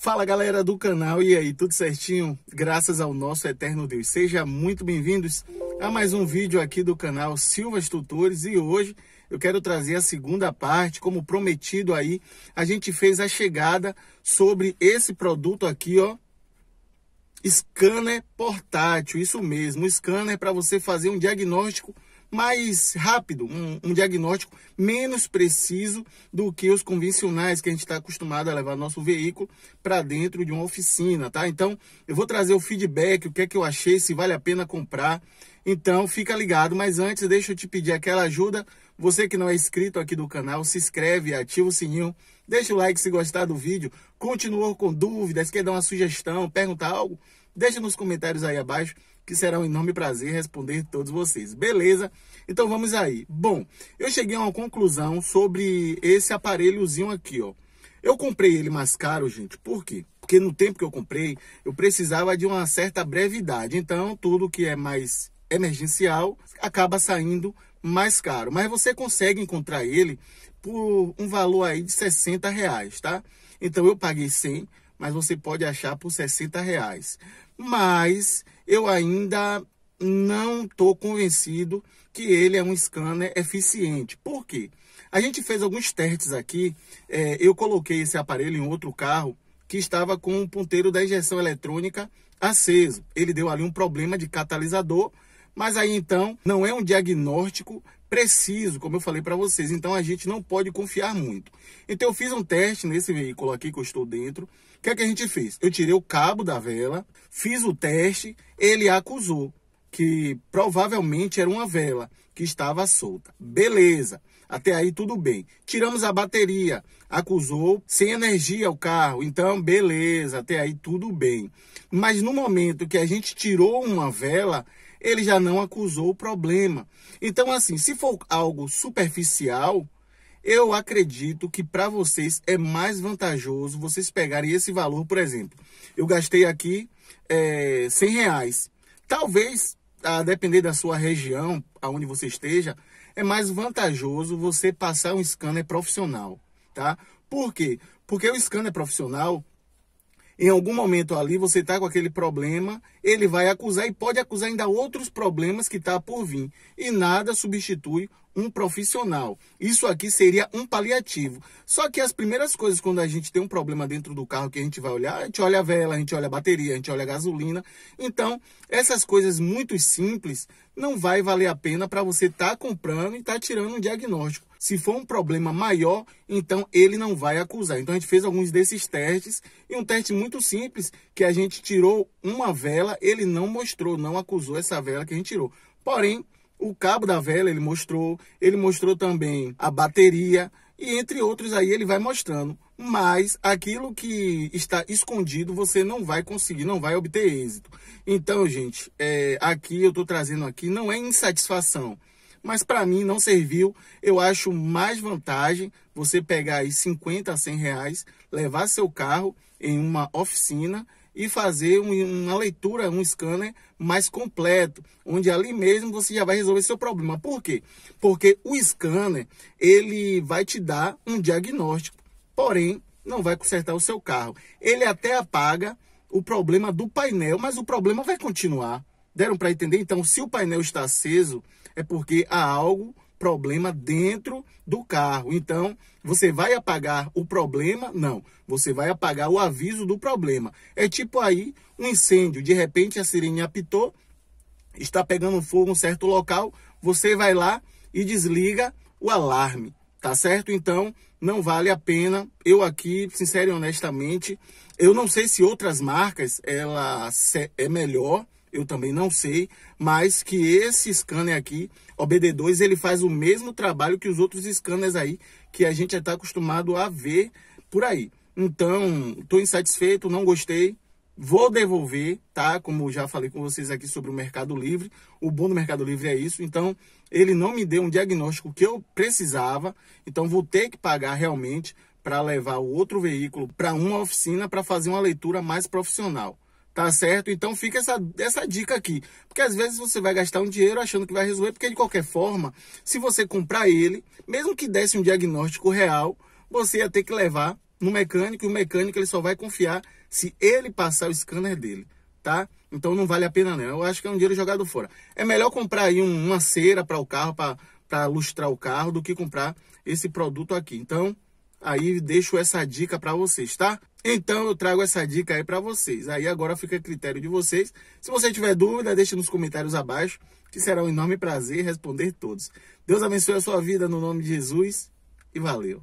Fala galera do canal, e aí, tudo certinho? Graças ao nosso eterno Deus. Sejam muito bem-vindos a mais um vídeo aqui do canal Silvas Tutores e hoje eu quero trazer a segunda parte, como prometido aí, a gente fez a chegada sobre esse produto aqui, ó, scanner portátil, isso mesmo, scanner para você fazer um diagnóstico mais rápido, um, um diagnóstico menos preciso do que os convencionais que a gente está acostumado a levar nosso veículo para dentro de uma oficina, tá? Então, eu vou trazer o feedback, o que é que eu achei, se vale a pena comprar. Então, fica ligado, mas antes deixa eu te pedir aquela ajuda. Você que não é inscrito aqui do canal, se inscreve, ativa o sininho, deixa o like se gostar do vídeo. continua com dúvidas, quer dar uma sugestão, perguntar algo? Deixa nos comentários aí abaixo que será um enorme prazer responder todos vocês. Beleza? Então vamos aí. Bom, eu cheguei a uma conclusão sobre esse aparelhozinho aqui, ó. Eu comprei ele mais caro, gente, por quê? Porque no tempo que eu comprei, eu precisava de uma certa brevidade. Então, tudo que é mais emergencial acaba saindo mais caro. Mas você consegue encontrar ele por um valor aí de 60 reais, tá? Então, eu paguei 100 mas você pode achar por 60 reais. Mas eu ainda não estou convencido que ele é um scanner eficiente. Por quê? A gente fez alguns testes aqui. É, eu coloquei esse aparelho em outro carro que estava com o ponteiro da injeção eletrônica aceso. Ele deu ali um problema de catalisador mas aí então não é um diagnóstico preciso, como eu falei para vocês. Então a gente não pode confiar muito. Então eu fiz um teste nesse veículo aqui que eu estou dentro. O que é que a gente fez? Eu tirei o cabo da vela, fiz o teste, ele acusou que provavelmente era uma vela que estava solta. Beleza. Até aí tudo bem. Tiramos a bateria, acusou sem energia o carro. Então, beleza, até aí tudo bem. Mas no momento que a gente tirou uma vela, ele já não acusou o problema. Então, assim, se for algo superficial, eu acredito que para vocês é mais vantajoso vocês pegarem esse valor, por exemplo. Eu gastei aqui é, eh, 100 reais. Talvez, a depender da sua região, aonde você esteja, é mais vantajoso você passar um scanner profissional, tá? Por quê? Porque o scanner profissional, em algum momento ali você está com aquele problema, ele vai acusar e pode acusar ainda outros problemas que está por vir. E nada substitui um profissional. Isso aqui seria um paliativo. Só que as primeiras coisas quando a gente tem um problema dentro do carro que a gente vai olhar, a gente olha a vela, a gente olha a bateria, a gente olha a gasolina. Então, essas coisas muito simples não vai valer a pena para você estar tá comprando e estar tá tirando um diagnóstico. Se for um problema maior, então ele não vai acusar. Então a gente fez alguns desses testes e um teste muito simples que a gente tirou uma vela, ele não mostrou, não acusou essa vela que a gente tirou. Porém, o cabo da vela, ele mostrou, ele mostrou também a bateria e entre outros aí ele vai mostrando. Mas aquilo que está escondido você não vai conseguir, não vai obter êxito. Então, gente, é, aqui eu estou trazendo aqui não é insatisfação, mas para mim não serviu. Eu acho mais vantagem você pegar aí 50 100 reais, levar seu carro em uma oficina e fazer uma leitura, um scanner mais completo, onde ali mesmo você já vai resolver seu problema. Por quê? Porque o scanner, ele vai te dar um diagnóstico, porém, não vai consertar o seu carro. Ele até apaga o problema do painel, mas o problema vai continuar. Deram para entender? Então, se o painel está aceso, é porque há algo problema dentro do carro. Então, você vai apagar o problema? Não. Você vai apagar o aviso do problema. É tipo aí um incêndio. De repente a sirene apitou, está pegando fogo em um certo local. Você vai lá e desliga o alarme. Tá certo? Então, não vale a pena. Eu aqui, sincero e honestamente, eu não sei se outras marcas ela é melhor eu também não sei, mas que esse scanner aqui, OBD2, ele faz o mesmo trabalho que os outros scanners aí que a gente está acostumado a ver por aí. Então, estou insatisfeito, não gostei, vou devolver, tá? Como já falei com vocês aqui sobre o Mercado Livre, o bom do Mercado Livre é isso. Então, ele não me deu um diagnóstico que eu precisava, então vou ter que pagar realmente para levar o outro veículo para uma oficina para fazer uma leitura mais profissional tá certo? Então fica essa, essa dica aqui, porque às vezes você vai gastar um dinheiro achando que vai resolver, porque de qualquer forma, se você comprar ele, mesmo que desse um diagnóstico real, você ia ter que levar no mecânico e o mecânico ele só vai confiar se ele passar o scanner dele, tá? Então não vale a pena não. Eu acho que é um dinheiro jogado fora. É melhor comprar aí uma cera para o carro, para lustrar o carro, do que comprar esse produto aqui. Então, aí deixo essa dica para vocês, tá? Então eu trago essa dica aí para vocês. Aí agora fica a critério de vocês. Se você tiver dúvida, deixe nos comentários abaixo, que será um enorme prazer responder todos. Deus abençoe a sua vida no nome de Jesus e valeu.